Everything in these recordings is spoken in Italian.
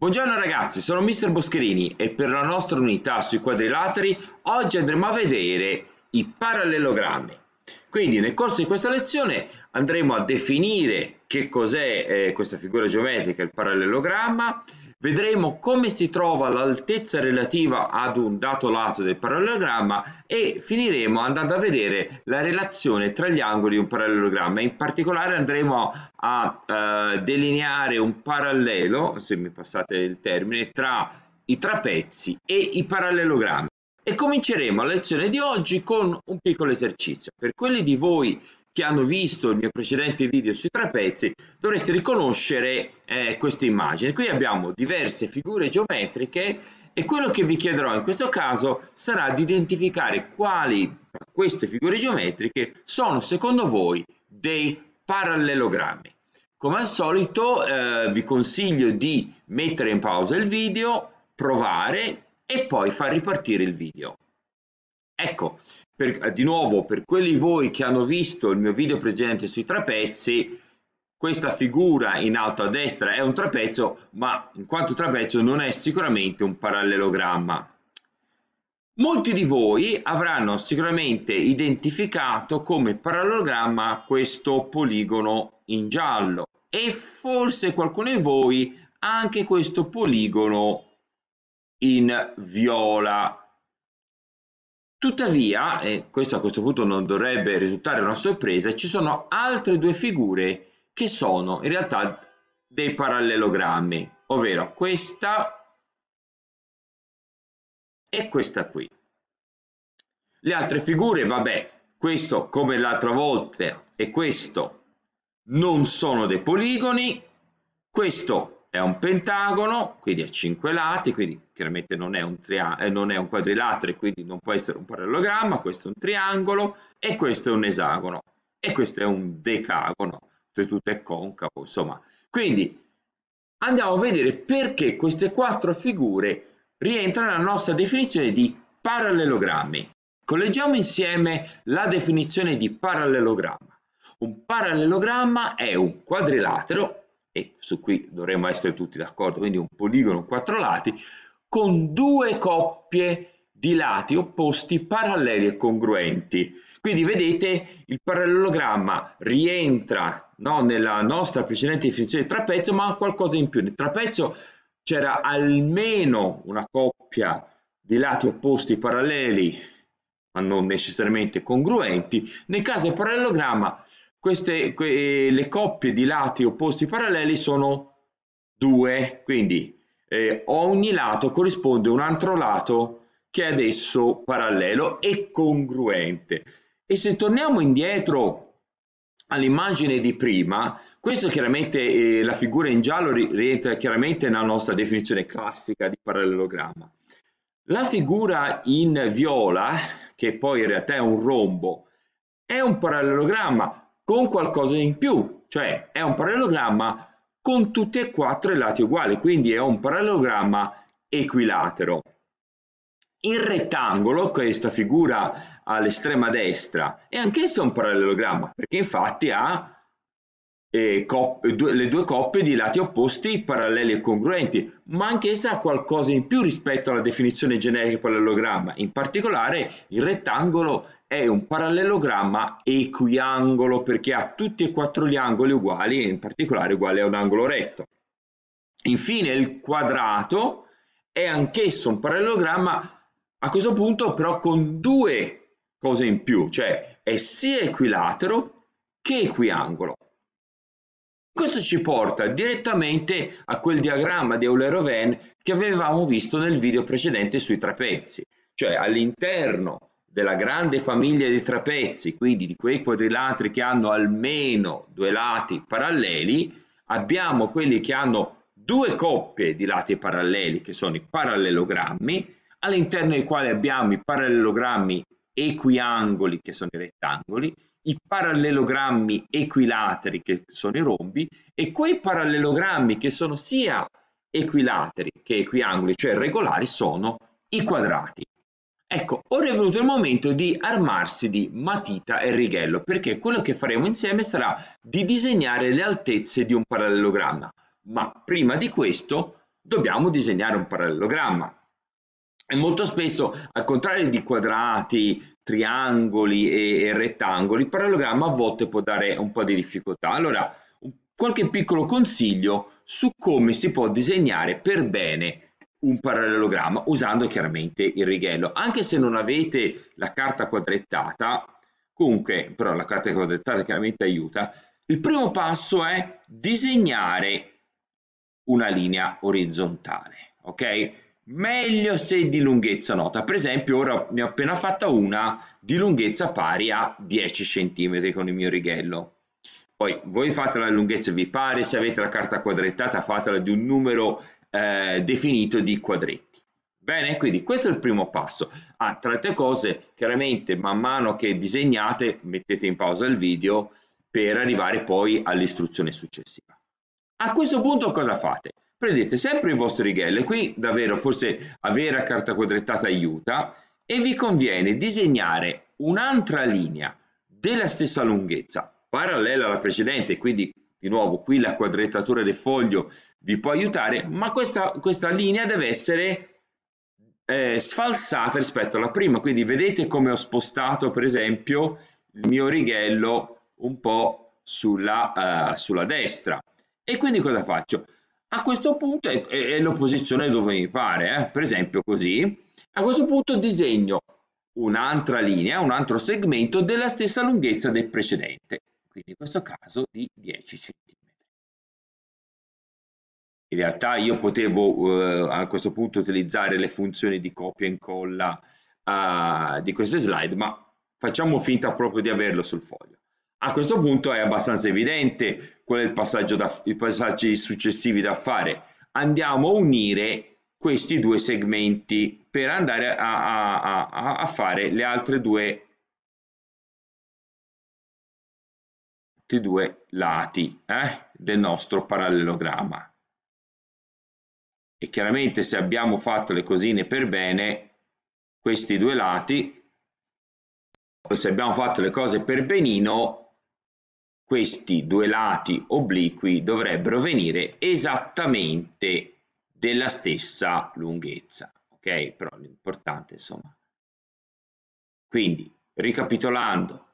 Buongiorno ragazzi, sono Mr. Boscherini e per la nostra unità sui quadrilateri oggi andremo a vedere i parallelogrammi. Quindi nel corso di questa lezione andremo a definire che cos'è eh, questa figura geometrica, il parallelogramma, Vedremo come si trova l'altezza relativa ad un dato lato del parallelogramma e finiremo andando a vedere la relazione tra gli angoli di un parallelogramma. In particolare andremo a eh, delineare un parallelo, se mi passate il termine, tra i trapezzi e i parallelogrammi. E cominceremo la lezione di oggi con un piccolo esercizio. Per quelli di voi che hanno visto il mio precedente video sui trapezi dovreste riconoscere eh, questa immagine. Qui abbiamo diverse figure geometriche e quello che vi chiederò in questo caso sarà di identificare quali tra queste figure geometriche sono secondo voi dei parallelogrammi. Come al solito eh, vi consiglio di mettere in pausa il video, provare e poi far ripartire il video. Ecco, per, eh, di nuovo, per quelli di voi che hanno visto il mio video precedente sui trapezzi, questa figura in alto a destra è un trapezzo, ma in quanto trapezzo non è sicuramente un parallelogramma. Molti di voi avranno sicuramente identificato come parallelogramma questo poligono in giallo e forse qualcuno di voi anche questo poligono in viola Tuttavia, e questo a questo punto non dovrebbe risultare una sorpresa, ci sono altre due figure che sono in realtà dei parallelogrammi, ovvero questa e questa qui. Le altre figure, vabbè, questo come l'altra volta e questo non sono dei poligoni, questo è un pentagono, quindi ha cinque lati, quindi chiaramente non è, un eh, non è un quadrilatero, quindi non può essere un parallelogramma, questo è un triangolo e questo è un esagono e questo è un decagono, tutto è concavo, insomma. Quindi andiamo a vedere perché queste quattro figure rientrano nella nostra definizione di parallelogrammi. Colleggiamo insieme la definizione di parallelogramma. Un parallelogramma è un quadrilatero e su cui dovremmo essere tutti d'accordo, quindi un poligono a quattro lati, con due coppie di lati opposti paralleli e congruenti. Quindi vedete il parallelogramma rientra no, nella nostra precedente definizione di trapezio, ma ha qualcosa in più. Nel trapezio c'era almeno una coppia di lati opposti paralleli, ma non necessariamente congruenti. Nel caso del parallelogramma queste, que eh, le coppie di lati opposti paralleli sono due, quindi eh, ogni lato corrisponde a un altro lato che è adesso parallelo e congruente. E se torniamo indietro all'immagine di prima, questo chiaramente, eh, la figura in giallo rientra chiaramente nella nostra definizione classica di parallelogramma. La figura in viola, che poi in realtà è un rombo, è un parallelogramma, con qualcosa in più, cioè è un parallelogramma con tutti e quattro i lati uguali, quindi è un parallelogramma equilatero. Il rettangolo, questa figura all'estrema destra, è anch'essa un parallelogramma, perché infatti ha coppe, due, le due coppie di lati opposti paralleli e congruenti, ma anch'essa ha qualcosa in più rispetto alla definizione generica di parallelogramma. In particolare il rettangolo è un parallelogramma equiangolo perché ha tutti e quattro gli angoli uguali, in particolare uguale a un angolo retto. Infine il quadrato è anch'esso un parallelogramma, a questo punto però con due cose in più, cioè è sia equilatero che equiangolo. Questo ci porta direttamente a quel diagramma di Euler-Oven che avevamo visto nel video precedente sui trapezzi, cioè all'interno della grande famiglia di trapezzi, quindi di quei quadrilateri che hanno almeno due lati paralleli, abbiamo quelli che hanno due coppie di lati paralleli, che sono i parallelogrammi, all'interno dei quali abbiamo i parallelogrammi equiangoli, che sono i rettangoli, i parallelogrammi equilateri che sono i rombi e quei parallelogrammi che sono sia equilateri che equiangoli, cioè regolari, sono i quadrati. Ecco, ora è venuto il momento di armarsi di matita e righello, perché quello che faremo insieme sarà di disegnare le altezze di un parallelogramma. Ma prima di questo dobbiamo disegnare un parallelogramma. E molto spesso, al contrario di quadrati, triangoli e, e rettangoli, il parallelogramma a volte può dare un po' di difficoltà. Allora, qualche piccolo consiglio su come si può disegnare per bene un parallelogramma usando chiaramente il righello. Anche se non avete la carta quadrettata, comunque però la carta quadrettata chiaramente aiuta, il primo passo è disegnare una linea orizzontale, ok? meglio se di lunghezza nota. Per esempio, ora ne ho appena fatta una di lunghezza pari a 10 cm con il mio righello. Poi voi fate la lunghezza vi pare, se avete la carta quadrettata fatela di un numero eh, definito di quadretti. Bene, quindi questo è il primo passo. Ah, tra le altre cose, chiaramente man mano che disegnate mettete in pausa il video per arrivare poi all'istruzione successiva. A questo punto cosa fate? prendete sempre il vostro righello, qui davvero forse avere a carta quadrettata aiuta, e vi conviene disegnare un'altra linea della stessa lunghezza, parallela alla precedente, quindi di nuovo qui la quadrettatura del foglio vi può aiutare, ma questa, questa linea deve essere eh, sfalsata rispetto alla prima, quindi vedete come ho spostato per esempio il mio righello un po' sulla, uh, sulla destra. E quindi cosa faccio? a questo punto è, è, è l'opposizione dove mi pare, eh? per esempio così, a questo punto disegno un'altra linea, un altro segmento della stessa lunghezza del precedente, quindi in questo caso di 10 cm. In realtà io potevo eh, a questo punto utilizzare le funzioni di copia e incolla eh, di queste slide, ma facciamo finta proprio di averlo sul foglio. A questo punto è abbastanza evidente qual è il passaggio da, i passaggi successivi da fare. Andiamo a unire questi due segmenti per andare a, a, a, a fare le altre due due lati eh, del nostro parallelogramma e chiaramente se abbiamo fatto le cosine per bene questi due lati se abbiamo fatto le cose per benino questi due lati obliqui dovrebbero venire esattamente della stessa lunghezza, ok? Però l'importante, insomma. Quindi, ricapitolando,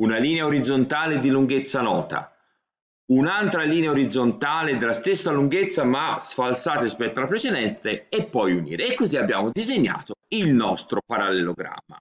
una linea orizzontale di lunghezza nota, un'altra linea orizzontale della stessa lunghezza ma sfalsata rispetto alla precedente e poi unire. E così abbiamo disegnato il nostro parallelogramma.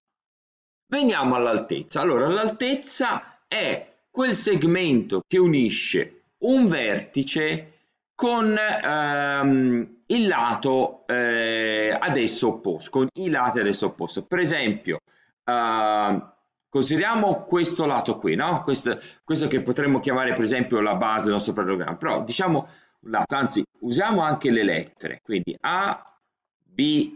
Veniamo all'altezza. Allora, l'altezza è quel segmento che unisce un vertice con ehm, il lato eh, adesso opposto, con i lati adesso opposto. Per esempio, eh, consideriamo questo lato qui, no? questo, questo, che potremmo chiamare per esempio la base del nostro programma, però diciamo un lato, anzi usiamo anche le lettere, quindi A, B,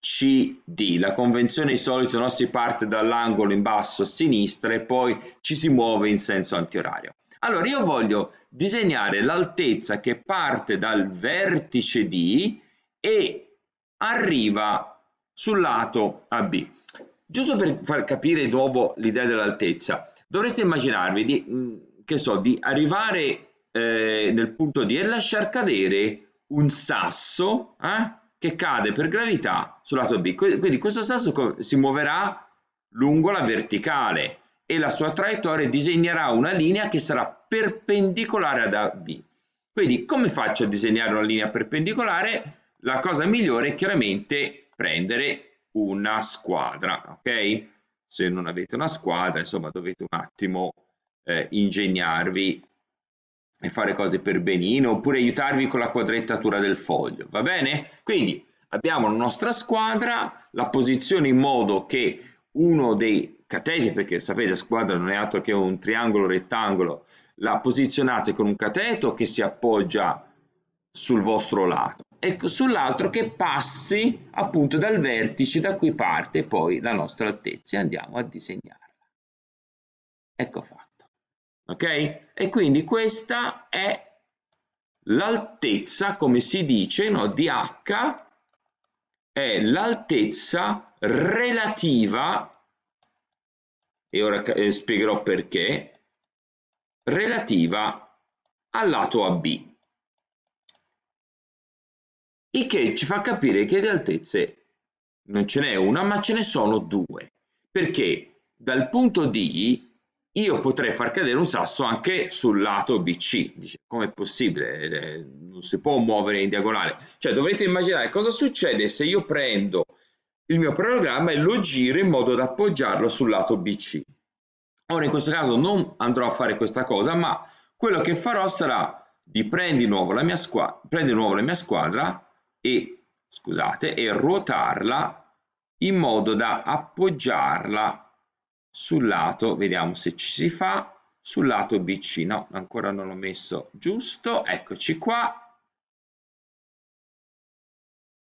CD. La convenzione di solito no, si parte dall'angolo in basso a sinistra e poi ci si muove in senso antiorario. Allora io voglio disegnare l'altezza che parte dal vertice D e arriva sul lato AB. Giusto per far capire di nuovo l'idea dell'altezza, dovreste immaginarvi di, mm, che so, di arrivare eh, nel punto D e lasciar cadere un sasso eh? che cade per gravità sul lato B. Quindi questo sasso si muoverà lungo la verticale e la sua traiettoria disegnerà una linea che sarà perpendicolare ad AB. Quindi come faccio a disegnare una linea perpendicolare? La cosa migliore è chiaramente prendere una squadra, ok? Se non avete una squadra, insomma, dovete un attimo eh, ingegnarvi e fare cose per benino oppure aiutarvi con la quadrettatura del foglio, va bene? Quindi abbiamo la nostra squadra, la posizione in modo che uno dei cateti, perché sapete squadra non è altro che un triangolo rettangolo, la posizionate con un cateto che si appoggia sul vostro lato e sull'altro che passi appunto dal vertice da cui parte poi la nostra altezza e andiamo a disegnarla. Ecco fatto ok? E quindi questa è l'altezza, come si dice, no? di h è l'altezza relativa, e ora eh, spiegherò perché, relativa al lato AB. Il che ci fa capire che di altezze non ce n'è una, ma ce ne sono due. Perché dal punto D io potrei far cadere un sasso anche sul lato BC. Dice, com'è possibile? Non si può muovere in diagonale. Cioè, dovete immaginare cosa succede se io prendo il mio programma e lo giro in modo da appoggiarlo sul lato BC. Ora, in questo caso non andrò a fare questa cosa, ma quello che farò sarà di prendere di nuovo la mia squadra, prendo di nuovo la mia squadra e, scusate, e ruotarla in modo da appoggiarla sul lato vediamo se ci si fa sul lato BC no ancora non l'ho messo giusto eccoci qua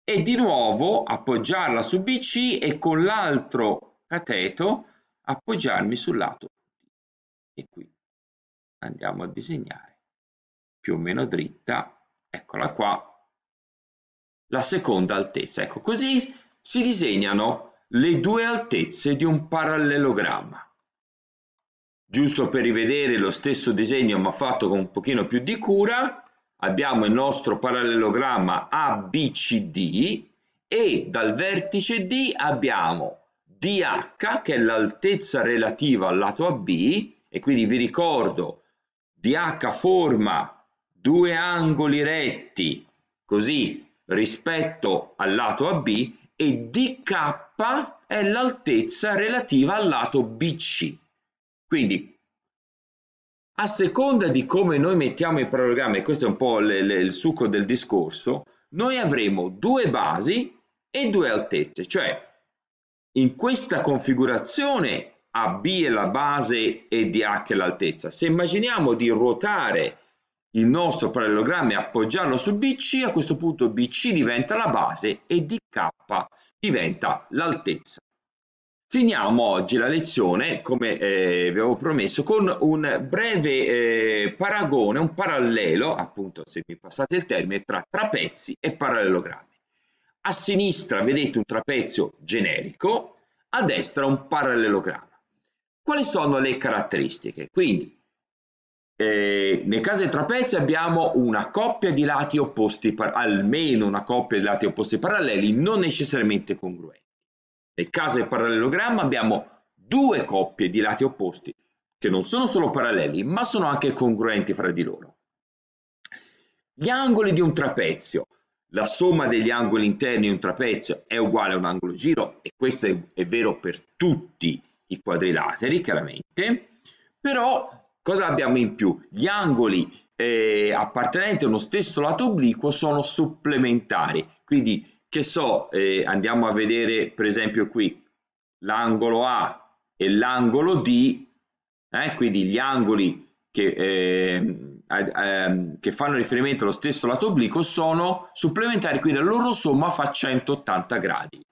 e di nuovo appoggiarla su BC e con l'altro cateto appoggiarmi sul lato e qui andiamo a disegnare più o meno dritta eccola qua la seconda altezza ecco così si disegnano le due altezze di un parallelogramma. Giusto per rivedere lo stesso disegno ma fatto con un pochino più di cura, abbiamo il nostro parallelogramma ABCD e dal vertice D abbiamo DH che è l'altezza relativa al lato AB e quindi vi ricordo DH forma due angoli retti così rispetto al lato AB e DK è l'altezza relativa al lato BC. Quindi, a seconda di come noi mettiamo il parallelogramma, e questo è un po' le, le, il succo del discorso, noi avremo due basi e due altezze, cioè in questa configurazione AB è la base e DH è l'altezza. Se immaginiamo di ruotare il nostro parallelogramma e appoggiarlo su BC, a questo punto BC diventa la base e DK diventa l'altezza. Finiamo oggi la lezione, come eh, vi avevo promesso, con un breve eh, paragone, un parallelo, appunto se mi passate il termine, tra trapezzi e parallelogrammi. A sinistra vedete un trapezio generico, a destra un parallelogramma. Quali sono le caratteristiche? Quindi eh, nel caso dei trapezi abbiamo una coppia di lati opposti, almeno una coppia di lati opposti paralleli, non necessariamente congruenti. Nel caso del parallelogramma abbiamo due coppie di lati opposti, che non sono solo paralleli, ma sono anche congruenti fra di loro. Gli angoli di un trapezio. La somma degli angoli interni di un trapezio è uguale a un angolo giro, e questo è, è vero per tutti i quadrilateri, chiaramente, però Cosa abbiamo in più? Gli angoli eh, appartenenti a uno stesso lato obliquo sono supplementari, quindi che so, eh, andiamo a vedere per esempio qui l'angolo A e l'angolo D, eh, quindi gli angoli che, ehm, ehm, che fanno riferimento allo stesso lato obliquo sono supplementari, quindi la loro somma fa 180 gradi.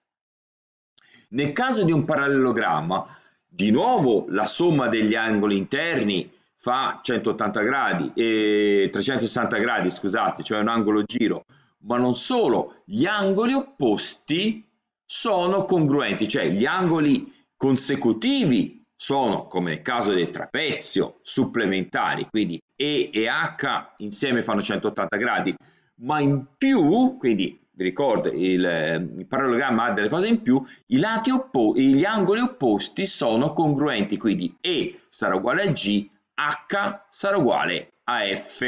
Nel caso di un parallelogramma, di nuovo la somma degli angoli interni fa 180 gradi e 360 gradi, scusate, cioè un angolo giro, ma non solo, gli angoli opposti sono congruenti, cioè gli angoli consecutivi sono, come nel caso del trapezio, supplementari, quindi E e H insieme fanno 180 gradi, ma in più, quindi vi ricordo il, eh, il parallelogramma ha delle cose in più, i lati oppo- gli angoli opposti sono congruenti, quindi E sarà uguale a G h sarà uguale a f.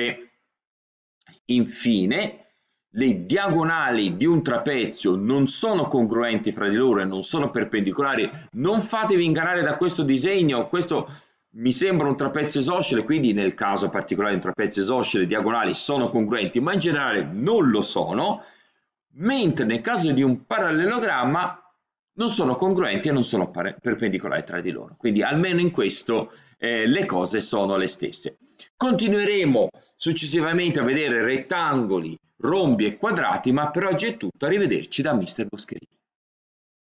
Infine, le diagonali di un trapezio non sono congruenti fra di loro e non sono perpendicolari. Non fatevi ingannare da questo disegno, questo mi sembra un trapezio isoscele, quindi nel caso particolare di un trapezio le diagonali sono congruenti, ma in generale non lo sono, mentre nel caso di un parallelogramma non sono congruenti e non sono perpendicolari tra di loro. Quindi almeno in questo eh, le cose sono le stesse. Continueremo successivamente a vedere rettangoli, rombi e quadrati, ma per oggi è tutto. Arrivederci da Mr. Boscherini.